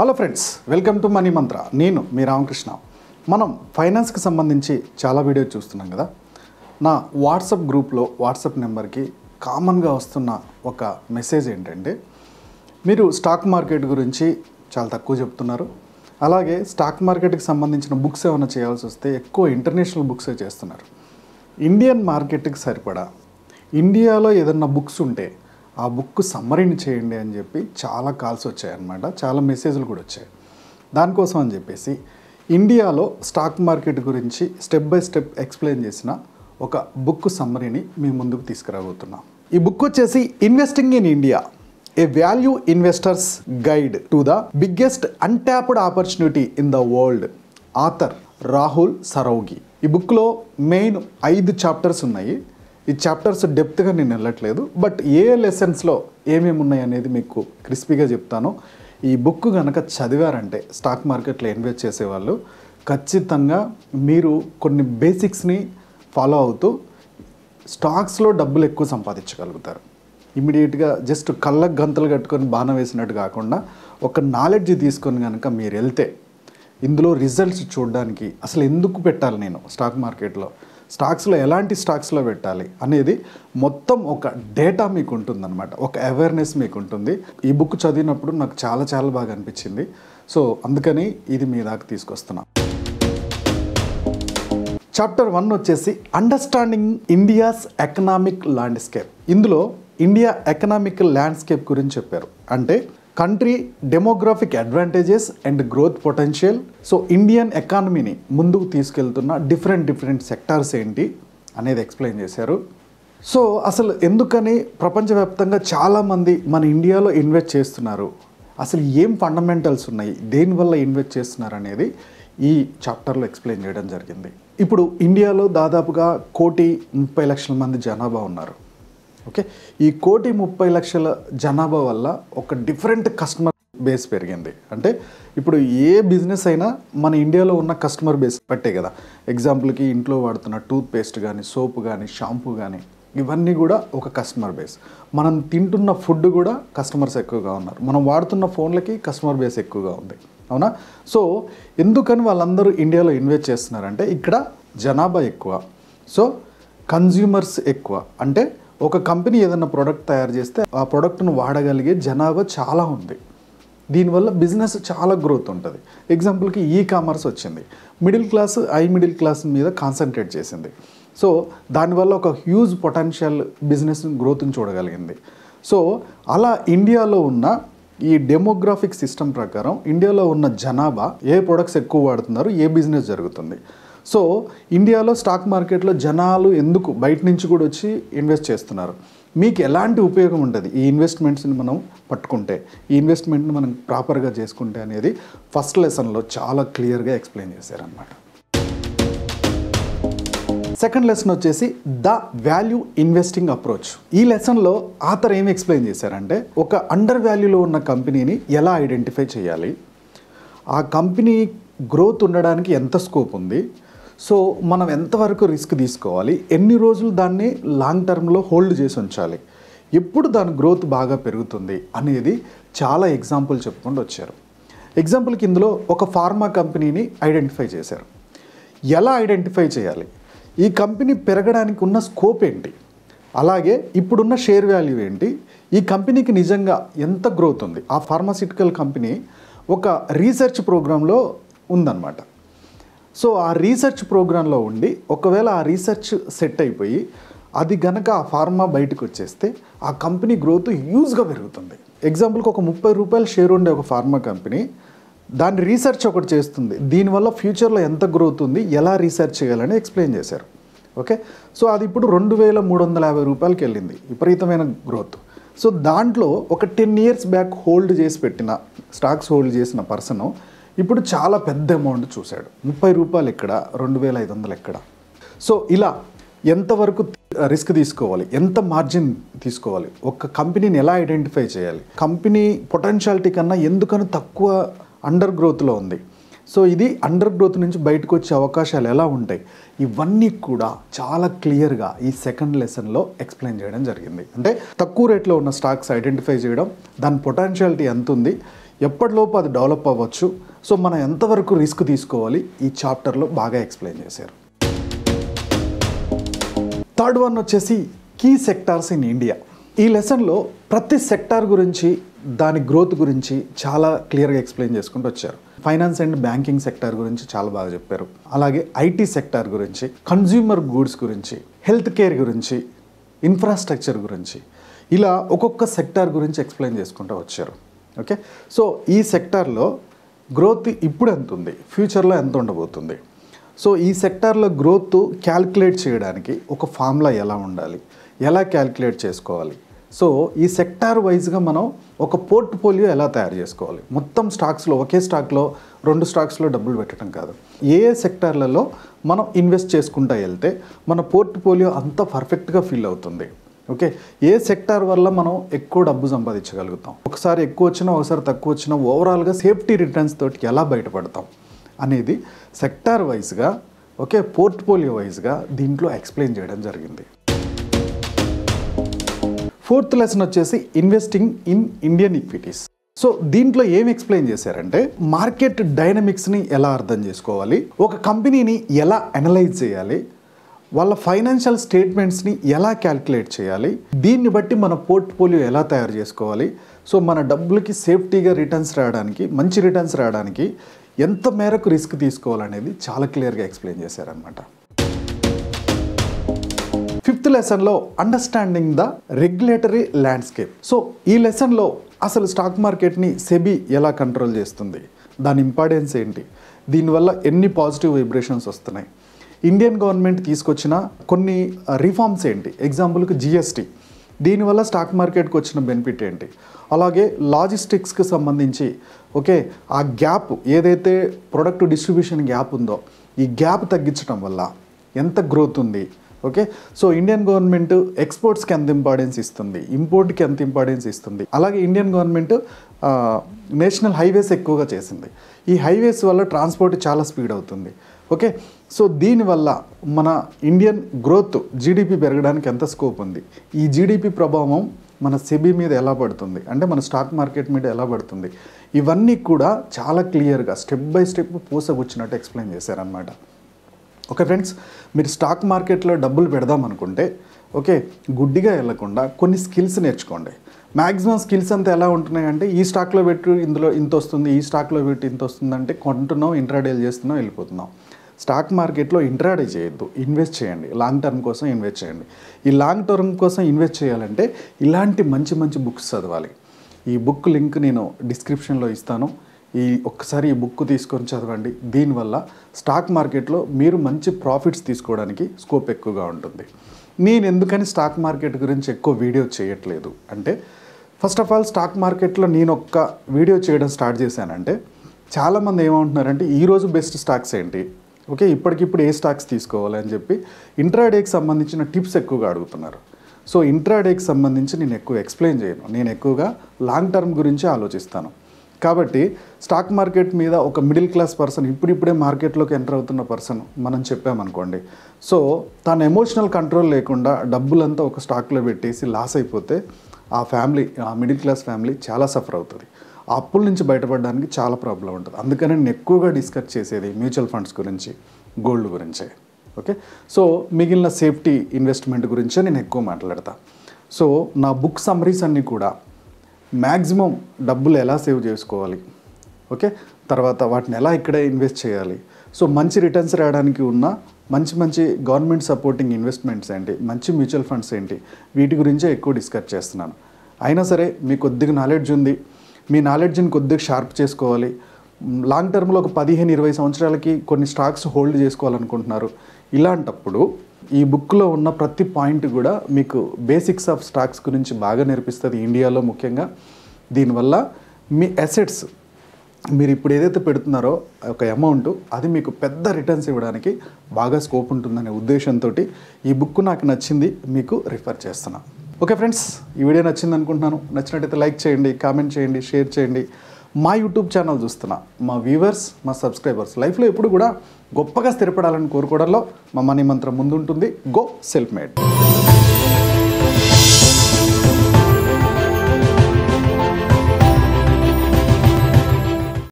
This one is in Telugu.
hello friends welcome to money Mantra నేను మీ రామకృష్ణ మనం ఫైనాన్స్కి సంబంధించి చాలా వీడియో చూస్తున్నాం కదా నా వాట్సాప్ గ్రూప్లో వాట్సాప్ నెంబర్కి కామన్గా వస్తున్న ఒక మెసేజ్ ఏంటంటే మీరు స్టాక్ మార్కెట్ గురించి చాలా తక్కువ చెప్తున్నారు అలాగే స్టాక్ మార్కెట్కి సంబంధించిన బుక్స్ ఏమైనా చేయాల్సి వస్తే ఎక్కువ ఇంటర్నేషనల్ బుక్సే చేస్తున్నారు ఇండియన్ మార్కెట్కి సరిపడా ఇండియాలో ఏదన్నా బుక్స్ ఉంటే ఆ బుక్ సమ్మరీని చేయండి అని చెప్పి చాలా కాల్స్ వచ్చాయన్నమాట చాలా మెసేజ్లు కూడా వచ్చాయి దానికోసం అని చెప్పేసి ఇండియాలో స్టాక్ మార్కెట్ గురించి స్టెప్ బై స్టెప్ ఎక్స్ప్లెయిన్ చేసిన ఒక బుక్ సమ్మరీని మీ ముందుకు తీసుకురాబోతున్నాం ఈ బుక్ వచ్చేసి investing in India a value investors guide to the biggest untapped opportunity in the world author Rahul Saraogi ఈ బుక్లో మెయిన్ ఐదు చాప్టర్స్ ఉన్నాయి ఈ చాప్టర్స్ డెప్త్గా నేను వెళ్ళట్లేదు బట్ ఏ లెసన్స్లో ఏమేమి ఉన్నాయి అనేది మీకు క్రిస్పీగా చెప్తాను ఈ బుక్ కనుక చదివారంటే స్టాక్ మార్కెట్లో ఇన్వెస్ట్ చేసేవాళ్ళు ఖచ్చితంగా మీరు కొన్ని బేసిక్స్ని ఫాలో అవుతూ స్టాక్స్లో డబ్బులు ఎక్కువ సంపాదించగలుగుతారు ఇమీడియట్గా జస్ట్ కళ్ళకు గంతలు కట్టుకొని బాణం వేసినట్టు కాకుండా ఒక నాలెడ్జ్ తీసుకొని కనుక మీరు వెళ్తే ఇందులో రిజల్ట్స్ చూడడానికి అసలు ఎందుకు పెట్టాలి నేను స్టాక్ మార్కెట్లో స్టాక్స్లో ఎలాంటి స్టాక్స్లో పెట్టాలి అనేది మొత్తం ఒక డేటా మీకు ఉంటుందన్నమాట ఒక అవేర్నెస్ మీకు ఉంటుంది ఈ బుక్ చదివినప్పుడు నాకు చాలా చాలా బాగా అనిపించింది సో అందుకని ఇది మీ దాకా తీసుకొస్తున్నా చాప్టర్ వన్ వచ్చేసి అండర్స్టాండింగ్ ఇండియాస్ ఎకనామిక్ ల్యాండ్స్కేప్ ఇందులో ఇండియా ఎకనామిక్ ల్యాండ్స్కేప్ గురించి చెప్పారు అంటే country demographic advantages and growth potential so Indian ఎకానమీని ముందుకు తీసుకెళ్తున్న డిఫరెంట్ డిఫరెంట్ సెక్టార్స్ ఏంటి అనేది ఎక్స్ప్లెయిన్ చేశారు సో అసలు ఎందుకని ప్రపంచవ్యాప్తంగా చాలామంది మన ఇండియాలో ఇన్వెస్ట్ చేస్తున్నారు అసలు ఏం ఫండమెంటల్స్ ఉన్నాయి దేనివల్ల ఇన్వెస్ట్ చేస్తున్నారు అనేది ఈ చాప్టర్లో ఎక్స్ప్లెయిన్ చేయడం జరిగింది ఇప్పుడు ఇండియాలో దాదాపుగా కోటి ముప్పై లక్షల మంది జనాభా ఉన్నారు ఓకే ఈ కోటి ముప్పై లక్షల జనాభా వల్ల ఒక డిఫరెంట్ కస్టమర్ బేస్ పెరిగింది అంటే ఇప్పుడు ఏ బిజినెస్ అయినా మన ఇండియాలో ఉన్న కస్టమర్ బేస్ బట్టే కదా ఎగ్జాంపుల్కి ఇంట్లో వాడుతున్న టూత్పేస్ట్ కానీ సోప్ కానీ షాంపూ కానీ ఇవన్నీ కూడా ఒక కస్టమర్ బేస్ మనం తింటున్న ఫుడ్ కూడా కస్టమర్స్ ఎక్కువగా ఉన్నారు మనం వాడుతున్న ఫోన్లకి కస్టమర్ బేస్ ఎక్కువగా ఉంది అవునా సో ఎందుకని వాళ్ళందరూ ఇండియాలో ఇన్వెస్ట్ చేస్తున్నారంటే ఇక్కడ జనాభా ఎక్కువ సో కన్జ్యూమర్స్ ఎక్కువ అంటే ఒక కంపెనీ ఏదైనా ప్రోడక్ట్ తయారు చేస్తే ఆ ప్రోడక్ట్ను వాడగలిగే జనాభా చాలా ఉంది దీనివల్ల బిజినెస్ చాలా గ్రోత్ ఉంటుంది ఎగ్జాంపుల్కి ఈ కామర్స్ వచ్చింది middle class high middle class మీద కాన్సన్ట్రేట్ చేసింది సో దానివల్ల ఒక హ్యూజ్ పొటెన్షియల్ బిజినెస్ గ్రోత్ని చూడగలిగింది సో అలా ఇండియాలో ఉన్న ఈ డెమోగ్రాఫిక్ సిస్టమ్ ప్రకారం ఇండియాలో ఉన్న జనాభా ఏ ప్రొడక్ట్స్ ఎక్కువ వాడుతున్నారు ఏ బిజినెస్ జరుగుతుంది సో ఇండియాలో స్టాక్ మార్కెట్లో జనాలు ఎందుకు బయట నుంచి కూడా వచ్చి ఇన్వెస్ట్ చేస్తున్నారు మీకు ఎలాంటి ఉపయోగం ఉంటుంది ఈ ఇన్వెస్ట్మెంట్స్ని మనం పట్టుకుంటే ఈ ఇన్వెస్ట్మెంట్ని మనం ప్రాపర్గా చేసుకుంటే అనేది ఫస్ట్ లెసన్లో చాలా క్లియర్గా ఎక్స్ప్లెయిన్ చేశారనమాట సెకండ్ లెసన్ వచ్చేసి ద వాల్యూ ఇన్వెస్టింగ్ అప్రోచ్ ఈ లెసన్లో ఆథర్ ఏమి ఎక్స్ప్లెయిన్ చేశారంటే ఒక అండర్ వాల్యూలో ఉన్న కంపెనీని ఎలా ఐడెంటిఫై చేయాలి ఆ కంపెనీ గ్రోత్ ఉండడానికి ఎంత స్కోప్ ఉంది సో మనం ఎంతవరకు రిస్క్ తీసుకోవాలి ఎన్ని రోజులు దాన్ని లాంగ్ టర్మ్లో హోల్డ్ చేసి ఉంచాలి ఎప్పుడు దాని గ్రోత్ బాగా పెరుగుతుంది అనేది చాలా ఎగ్జాంపుల్ చెప్పుకుంటూ వచ్చారు ఎగ్జాంపుల్కి ఇందులో ఒక ఫార్మా కంపెనీని ఐడెంటిఫై చేశారు ఎలా ఐడెంటిఫై చేయాలి ఈ కంపెనీ పెరగడానికి ఉన్న స్కోప్ ఏంటి అలాగే ఇప్పుడున్న షేర్ వాల్యూ ఏంటి ఈ కంపెనీకి నిజంగా ఎంత గ్రోత్ ఉంది ఆ ఫార్మాసిటికల్ కంపెనీ ఒక రీసెర్చ్ ప్రోగ్రాంలో ఉందన్నమాట సో ఆ రీసెర్చ్ ప్రోగ్రాంలో ఉండి ఒకవేళ ఆ రీసెర్చ్ సెట్ అయిపోయి అది గనక ఆ ఫార్మా బయటకు వచ్చేస్తే ఆ కంపెనీ గ్రోత్ హ్యూజ్గా పెరుగుతుంది ఎగ్జాంపుల్కి ఒక ముప్పై రూపాయల షేర్ ఉండే ఒక ఫార్మా కంపెనీ దాని రీసెర్చ్ ఒకటి చేస్తుంది దీనివల్ల ఫ్యూచర్లో ఎంత గ్రోత్ ఉంది ఎలా రీసెర్చ్ చేయాలని ఎక్స్ప్లెయిన్ చేశారు ఓకే సో అది ఇప్పుడు రెండు వేల మూడు వందల యాభై రూపాయలకి వెళ్ళింది విపరీతమైన గ్రోత్ సో దాంట్లో ఒక టెన్ ఇయర్స్ బ్యాక్ హోల్డ్ చేసి పెట్టిన స్టాక్స్ హోల్డ్ చేసిన పర్సన్ ఇప్పుడు చాలా పెద్ద అమౌంట్ చూశాడు ముప్పై రూపాయలు ఎక్కడ రెండు వేల ఐదు వందలు ఎక్కడ సో ఇలా ఎంతవరకు రిస్క్ తీసుకోవాలి ఎంత మార్జిన్ తీసుకోవాలి ఒక కంపెనీని ఎలా ఐడెంటిఫై చేయాలి కంపెనీ పొటెన్షియాలిటీ కన్నా ఎందుకనో తక్కువ అండర్ గ్రోత్లో ఉంది సో ఇది అండర్ గ్రోత్ నుంచి బయటకు వచ్చే అవకాశాలు ఎలా ఉంటాయి ఇవన్నీ కూడా చాలా క్లియర్గా ఈ సెకండ్ లెసన్లో ఎక్స్ప్లెయిన్ చేయడం జరిగింది అంటే తక్కువ రేట్లో ఉన్న స్టాక్స్ ఐడెంటిఫై చేయడం దాని పొటెన్షియాలిటీ ఎంత ఉంది ఎప్పటిలోపు అది డెవలప్ అవ్వచ్చు సో మనం ఎంతవరకు రిస్క్ తీసుకోవాలి ఈ చాప్టర్లో బాగా ఎక్స్ప్లెయిన్ చేశారు థర్డ్ వన్ వచ్చేసి కీ సెక్టార్స్ ఇన్ ఇండియా ఈ లెసన్లో ప్రతి సెక్టార్ గురించి దాని గ్రోత్ గురించి చాలా క్లియర్గా ఎక్స్ప్లెయిన్ చేసుకుంటూ వచ్చారు ఫైనాన్స్ అండ్ బ్యాంకింగ్ సెక్టార్ గురించి చాలా బాగా చెప్పారు అలాగే ఐటీ సెక్టార్ గురించి కన్జ్యూమర్ గూడ్స్ గురించి హెల్త్ కేర్ గురించి ఇన్ఫ్రాస్ట్రక్చర్ గురించి ఇలా ఒక్కొక్క సెక్టార్ గురించి ఎక్స్ప్లెయిన్ చేసుకుంటూ వచ్చారు ఓకే సో ఈ సెక్టార్లో గ్రోత్ ఇప్పుడు ఎంత ఉంది ఫ్యూచర్లో ఎంత ఉండబోతుంది సో ఈ సెక్టార్లో గ్రోత్ క్యాల్కులేట్ చేయడానికి ఒక ఫార్ములా ఎలా ఉండాలి ఎలా క్యాల్కులేట్ చేసుకోవాలి సో ఈ సెక్టార్ వైజ్గా మనం ఒక పోర్ట్ఫోలియో ఎలా తయారు చేసుకోవాలి మొత్తం స్టాక్స్లో ఒకే స్టాక్లో రెండు స్టాక్స్లో డబ్బులు పెట్టడం కాదు ఏ ఏ సెక్టార్లలో మనం ఇన్వెస్ట్ చేసుకుంటా వెళ్తే మన పోర్ట్ఫోలియో అంతా పర్ఫెక్ట్గా ఫీల్ అవుతుంది ఓకే ఏ సెక్టార్ వల్ల మనం ఎక్కువ డబ్బు సంపాదించగలుగుతాం ఒకసారి ఎక్కువ వచ్చినా ఒకసారి తక్కువ వచ్చినా ఓవరాల్గా సేఫ్టీ రిటర్న్స్ తోటి ఎలా బయటపడతాం అనేది సెక్టార్ వైజ్గా ఓకే పోర్ట్ఫోలియో వైజ్గా దీంట్లో ఎక్స్ప్లెయిన్ చేయడం జరిగింది ఫోర్త్ లెసన్ వచ్చేసి investing in Indian equities so దీంట్లో ఏం ఎక్స్ప్లెయిన్ చేశారంటే మార్కెట్ డైనమిక్స్ని ఎలా అర్థం చేసుకోవాలి ఒక కంపెనీని ఎలా అనలైజ్ చేయాలి వాళ్ళ ఫైనాన్షియల్ స్టేట్మెంట్స్ని ఎలా క్యాలిక్యులేట్ చేయాలి దీన్ని బట్టి మన పోర్ట్ఫోలియో ఎలా తయారు చేసుకోవాలి సో మన డబ్బులకి సేఫ్టీగా రిటర్న్స్ రావడానికి మంచి రిటర్న్స్ రావడానికి ఎంత మేరకు రిస్క్ తీసుకోవాలనేది చాలా క్లియర్గా ఎక్స్ప్లెయిన్ చేశారనమాట ఫిఫ్త్ లెసన్లో understanding the regulatory landscape so ఈ లెసన్లో అసలు స్టాక్ మార్కెట్ని సెబీ ఎలా కంట్రోల్ చేస్తుంది దాని ఇంపార్టెన్స్ ఏంటి దీనివల్ల ఎన్ని పాజిటివ్ వైబ్రేషన్స్ వస్తున్నాయి ఇండియన్ గవర్నమెంట్ తీసుకొచ్చిన కొన్ని రిఫార్మ్స్ uh, ఏంటి ఎగ్జాంపుల్కి జిఎస్టీ దీనివల్ల స్టాక్ మార్కెట్కి వచ్చిన బెనిఫిట్ ఏంటి అలాగే లాజిస్టిక్స్కి సంబంధించి ఓకే ఆ గ్యాప్ ఏదైతే ప్రొడక్ట్ డిస్ట్రిబ్యూషన్ గ్యాప్ ఉందో ఈ గ్యాప్ తగ్గించడం వల్ల ఎంత గ్రోత్ ఉంది ఓకే సో ఇండియన్ గవర్నమెంట్ ఎక్స్పోర్ట్స్కి ఎంత ఇంపార్టెన్స్ ఇస్తుంది ఇంపోర్ట్కి ఎంత ఇంపార్టెన్స్ ఇస్తుంది అలాగే ఇండియన్ గవర్నమెంట్ నేషనల్ హైవేస్ ఎక్కువగా చేసింది ఈ హైవేస్ వల్ల ట్రాన్స్పోర్ట్ చాలా స్పీడ్ అవుతుంది ఓకే సో దీనివల్ల మన ఇండియన్ గ్రోత్ జీడిపి పెరగడానికి ఎంత స్కోప్ ఉంది ఈ జీడిపి ప్రభావం మన సెబీ మీద ఎలా పడుతుంది అంటే మన స్టాక్ మార్కెట్ మీద ఎలా పడుతుంది ఇవన్నీ కూడా చాలా క్లియర్గా స్టెప్ బై స్టెప్ పూసగుచ్చినట్టు ఎక్స్ప్లెయిన్ చేశారనమాట ఓకే ఫ్రెండ్స్ మీరు స్టాక్ మార్కెట్లో డబ్బులు పెడదామనుకుంటే ఓకే గుడ్డిగా వెళ్లకుండా కొన్ని స్కిల్స్ నేర్చుకోండి మ్యాక్సిమం స్కిల్స్ అంతా ఎలా ఉంటున్నాయంటే ఈ స్టాక్లో పెట్టు ఇందులో ఇంత వస్తుంది ఈ స్టాక్లో పెట్టి ఇంత వస్తుంది అంటే కొంటున్నాం ఇంట్రాడేల్ చేస్తున్నాం వెళ్ళిపోతున్నాం స్టాక్ మార్కెట్లో ఇంట్రాడే చేయొద్దు ఇన్వెస్ట్ చేయండి లాంగ్ టర్మ్ కోసం ఇన్వెస్ట్ చేయండి ఈ లాంగ్ టర్మ్ కోసం ఇన్వెస్ట్ చేయాలంటే ఇలాంటి మంచి మంచి బుక్స్ చదవాలి ఈ బుక్ లింక్ నేను డిస్క్రిప్షన్లో ఇస్తాను ఈ ఒక్కసారి ఈ బుక్ తీసుకొని చదవండి దీనివల్ల స్టాక్ మార్కెట్లో మీరు మంచి ప్రాఫిట్స్ తీసుకోవడానికి స్కోప్ ఎక్కువగా ఉంటుంది నేను ఎందుకని స్టాక్ మార్కెట్ గురించి ఎక్కువ వీడియో చేయట్లేదు అంటే ఫస్ట్ ఆఫ్ ఆల్ స్టాక్ మార్కెట్లో నేను ఒక్క వీడియో చేయడం స్టార్ట్ చేశానంటే చాలామంది ఏమంటున్నారంటే ఈరోజు బెస్ట్ స్టాక్స్ ఏంటి ఓకే ఇప్పటికిప్పుడు ఏ స్టాక్స్ తీసుకోవాలి అని చెప్పి ఇంట్రాడేకి సంబంధించిన టిప్స్ ఎక్కువగా అడుగుతున్నారు సో ఇంట్రాడేకి సంబంధించి నేను ఎక్కువ ఎక్స్ప్లెయిన్ చేయను నేను ఎక్కువగా లాంగ్ టర్మ్ గురించి ఆలోచిస్తాను కాబట్టి స్టాక్ మార్కెట్ మీద ఒక మిడిల్ క్లాస్ పర్సన్ ఇప్పుడిప్పుడే మార్కెట్లోకి ఎంటర్ అవుతున్న పర్సన్ మనం చెప్పామనుకోండి సో తన ఎమోషనల్ కంట్రోల్ లేకుండా డబ్బులంతా ఒక స్టాక్లో పెట్టేసి లాస్ అయిపోతే ఆ ఫ్యామిలీ ఆ మిడిల్ క్లాస్ ఫ్యామిలీ చాలా సఫర్ అవుతుంది అప్పుల నుంచి బయటపడడానికి చాలా ప్రాబ్లం ఉంటుంది అందుకని నేను ఎక్కువగా డిస్కస్ చేసేది మ్యూచువల్ ఫండ్స్ గురించి గోల్డ్ గురించే ఓకే సో మిగిలిన సేఫ్టీ ఇన్వెస్ట్మెంట్ గురించే నేను ఎక్కువ మాట్లాడతా సో నా బుక్ సమరీస్ అన్నీ కూడా మ్యాక్సిమం డబ్బులు ఎలా సేవ్ చేసుకోవాలి ఓకే తర్వాత వాటిని ఎలా ఇక్కడే ఇన్వెస్ట్ చేయాలి సో మంచి రిటర్న్స్ రావడానికి ఉన్న మంచి మంచి గవర్నమెంట్ సపోర్టింగ్ ఇన్వెస్ట్మెంట్స్ ఏంటి మంచి మ్యూచువల్ ఫండ్స్ ఏంటి వీటి గురించే ఎక్కువ డిస్కస్ చేస్తున్నాను అయినా సరే మీకు కొద్దిగా నాలెడ్జ్ ఉంది మీ నాలెడ్జ్ని కొద్దిగా షార్ప్ చేసుకోవాలి లాంగ్ టర్మ్లో ఒక పదిహేను ఇరవై సంవత్సరాలకి కొన్ని స్టాక్స్ హోల్డ్ చేసుకోవాలనుకుంటున్నారు ఇలాంటప్పుడు ఈ బుక్లో ఉన్న ప్రతి పాయింట్ కూడా మీకు బేసిక్స్ ఆఫ్ స్టాక్స్ గురించి బాగా నేర్పిస్తుంది ఇండియాలో ముఖ్యంగా దీనివల్ల మీ అసెట్స్ మీరు ఇప్పుడు ఏదైతే పెడుతున్నారో ఒక అమౌంట్ అది మీకు పెద్ద రిటర్న్స్ ఇవ్వడానికి బాగా స్కోప్ ఉంటుందనే ఉద్దేశంతో ఈ బుక్ నాకు నచ్చింది మీకు రిఫర్ చేస్తున్నాను ఓకే ఫ్రెండ్స్ ఈ వీడియో నచ్చింది అనుకుంటున్నాను నచ్చినట్టయితే లైక్ చేయండి కామెంట్ చేయండి షేర్ చేయండి మా యూట్యూబ్ ఛానల్ చూస్తున్న మా వ్యూవర్స్ మా సబ్స్క్రైబర్స్ లైఫ్లో ఎప్పుడు కూడా గొప్పగా స్థిరపడాలని కోరుకోవడంలో మా మనీ మంత్రం ముందుంటుంది గో సెల్ఫ్ మేడ్